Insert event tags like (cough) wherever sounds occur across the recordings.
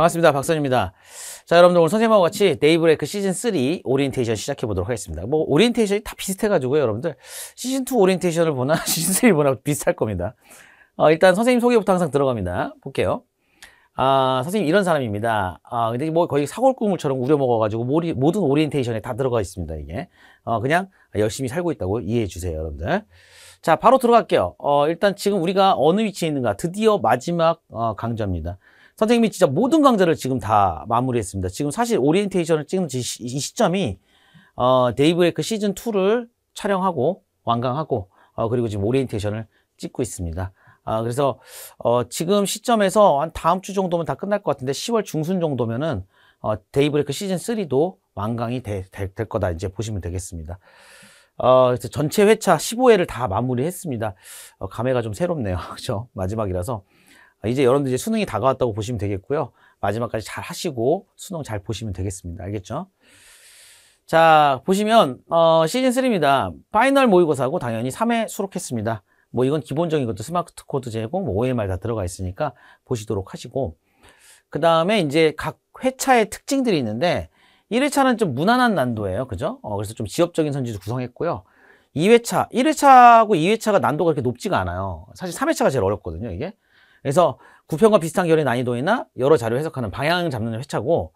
반갑습니다. 박선입니다. 자, 여러분들 오늘 선생님하고 같이 데이브레이크 시즌3 오리엔테이션 시작해보도록 하겠습니다. 뭐, 오리엔테이션이 다 비슷해가지고요, 여러분들. 시즌2 오리엔테이션을 보나, (laughs) 시즌3 보나 비슷할 겁니다. 어, 일단 선생님 소개부터 항상 들어갑니다. 볼게요. 아, 선생님 이런 사람입니다. 아, 근데 뭐 거의 사골국물처럼 우려먹어가지고 모리, 모든 오리엔테이션에 다 들어가 있습니다, 이게. 어, 그냥 열심히 살고 있다고 이해해주세요, 여러분들. 자, 바로 들어갈게요. 어, 일단 지금 우리가 어느 위치에 있는가. 드디어 마지막, 어, 강좌입니다. 선생님이 진짜 모든 강좌를 지금 다 마무리했습니다. 지금 사실 오리엔테이션을 찍는 이 시점이 어, 데이브레이크 시즌 2를 촬영하고 완강하고 어, 그리고 지금 오리엔테이션을 찍고 있습니다. 아, 그래서 어, 지금 시점에서 한 다음 주 정도면 다 끝날 것 같은데 10월 중순 정도면은 어, 데이브레이크 시즌 3도 완강이 되, 되, 될 거다 이제 보시면 되겠습니다. 어, 전체 회차 15회를 다 마무리했습니다. 어, 감회가 좀 새롭네요. (laughs) 그죠 마지막이라서. 아, 이제 여러분들 이제 수능이 다가왔다고 보시면 되겠고요. 마지막까지 잘 하시고 수능 잘 보시면 되겠습니다. 알겠죠? 자, 보시면 어, 시즌3입니다. 파이널 모의고사고 당연히 3회 수록했습니다. 뭐 이건 기본적인 것도 스마트 코드 제공, 뭐 OMR 다 들어가 있으니까 보시도록 하시고 그 다음에 이제 각 회차의 특징들이 있는데 1회차는 좀 무난한 난도예요. 그죠? 어, 그래서 좀지역적인 선지도 구성했고요. 2회차, 1회차하고 2회차가 난도가 그렇게 높지가 않아요. 사실 3회차가 제일 어렵거든요, 이게. 그래서 9평과 비슷한 결의 난이도이나 여러 자료 해석하는 방향 잡는 회차고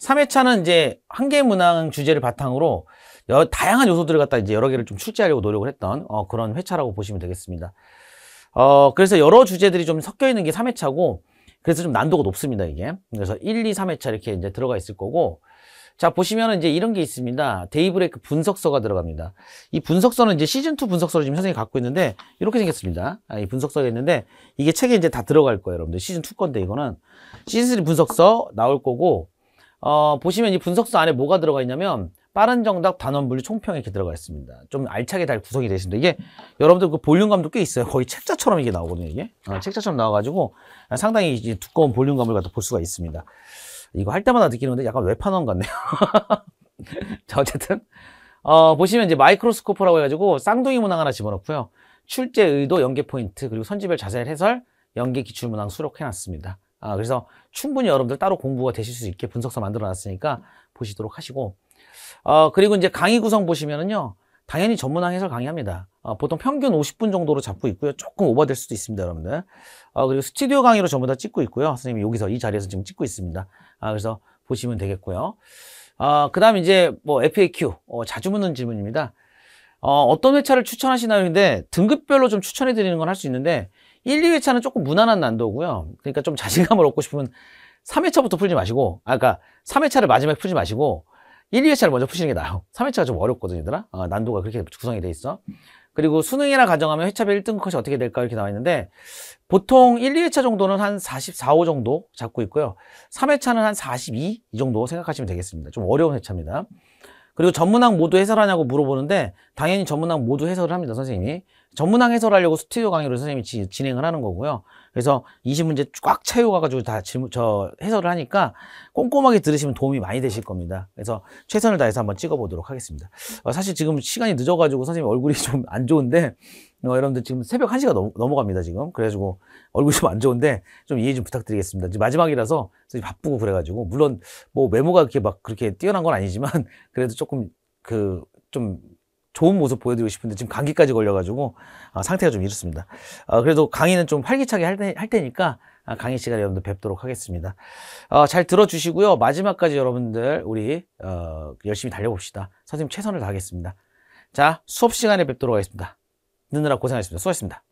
3회차는 이제 한계 문항 주제를 바탕으로 여 다양한 요소들을 갖다 이제 여러 개를 좀 출제하려고 노력을 했던 어, 그런 회차라고 보시면 되겠습니다. 어, 그래서 여러 주제들이 좀 섞여 있는 게 3회차고 그래서 좀 난도가 높습니다, 이게. 그래서 1, 2, 3회차 이렇게 이제 들어가 있을 거고 자, 보시면은 이제 이런 게 있습니다. 데이브레이크 분석서가 들어갑니다. 이 분석서는 이제 시즌2 분석서를 지금 선생님이 갖고 있는데, 이렇게 생겼습니다. 아, 이 분석서가 있는데, 이게 책에 이제 다 들어갈 거예요, 여러분들. 시즌2 건데, 이거는. 시즌3 분석서 나올 거고, 어, 보시면 이 분석서 안에 뭐가 들어가 있냐면, 빠른 정답, 단원 분류, 총평 이렇게 들어가 있습니다. 좀 알차게 잘 구성이 되어 있습니다. 이게 여러분들 그 볼륨감도 꽤 있어요. 거의 책자처럼 이게 나오거든요, 이게. 어, 책자처럼 나와가지고 상당히 두꺼운 볼륨감을 갖다 볼 수가 있습니다. 이거 할 때마다 느끼는 데 약간 외판원 같네요. (laughs) 자, 어쨌든 어, 보시면 이제 마이크로스코프라고 해가지고 쌍둥이 문항 하나 집어넣고요. 출제 의도, 연계 포인트, 그리고 선지별 자세한 해설, 연계 기출 문항 수록해놨습니다. 아, 그래서 충분히 여러분들 따로 공부가 되실 수 있게 분석서 만들어놨으니까 보시도록 하시고 어, 그리고 이제 강의 구성 보시면은요. 당연히 전문항 해설 강의합니다. 아, 보통 평균 50분 정도로 잡고 있고요. 조금 오버될 수도 있습니다, 여러분들. 어, 그리고 스튜디오 강의로 전부 다 찍고 있고요. 선생님이 여기서 이 자리에서 지금 찍고 있습니다. 아, 그래서 보시면 되겠고요. 아, 그다음 이제 뭐 FAQ 어, 자주 묻는 질문입니다. 어, 어떤 회차를 추천하시나요? 근데 등급별로 좀 추천해 드리는 건 할 수 있는데 1, 2회차는 조금 무난한 난도고요. 그러니까 좀 (laughs) 자신감을 얻고 싶으면 3회차부터 풀지 마시고 아 그러니까 3회차를 마지막에 풀지 마시고 1, 2회차를 먼저 푸시는 게 나아요. 3회차가 좀 어렵거든요, 얘들아. 어, 난도가 그렇게 구성이 돼 있어. 그리고 수능이나 가정하면 회차비 1등 급 컷이 어떻게 될까 이렇게 나와 있는데 보통 1, 2회차 정도는 한 44, 5 정도 잡고 있고요. 3회차는 한 42이 정도 생각하시면 되겠습니다. 좀 어려운 회차입니다. 그리고 전문학 모두 해설하냐고 물어보는데 당연히 전문학 모두 해설을 합니다 선생님이 전문학 해설하려고 스튜디오 강의로 선생님이 지, 진행을 하는 거고요 그래서 20문제 꽉 채워가지고 다 질문, 저 해설을 하니까 꼼꼼하게 들으시면 도움이 많이 되실 겁니다 그래서 최선을 다해서 한번 찍어보도록 하겠습니다 어, 사실 지금 시간이 늦어가지고 선생님 얼굴이 (laughs) 좀 안 좋은데 어, 여러분들 지금 새벽 1시가 넘, 넘어갑니다, 지금. 그래가지고 얼굴이 좀 안 좋은데 좀 이해 좀 부탁드리겠습니다. 지금 마지막이라서 바쁘고 그래가지고. 물론 뭐 외모가 그렇게 막 그렇게 뛰어난 건 아니지만 (laughs) 그래도 조금 그 좀 좋은 모습 보여드리고 싶은데 지금 감기까지 걸려가지고 아, 상태가 좀 이렇습니다. 아, 그래도 강의는 좀 활기차게 할, 테, 할 테니까 아, 강의 시간에 여러분들 뵙도록 하겠습니다. 어, 잘 들어주시고요. 마지막까지 여러분들 우리 어, 열심히 달려봅시다. 선생님 최선을 다하겠습니다. 자, 수업 시간에 뵙도록 하겠습니다. 느느라 고생하셨습니다. 수고하셨습니다.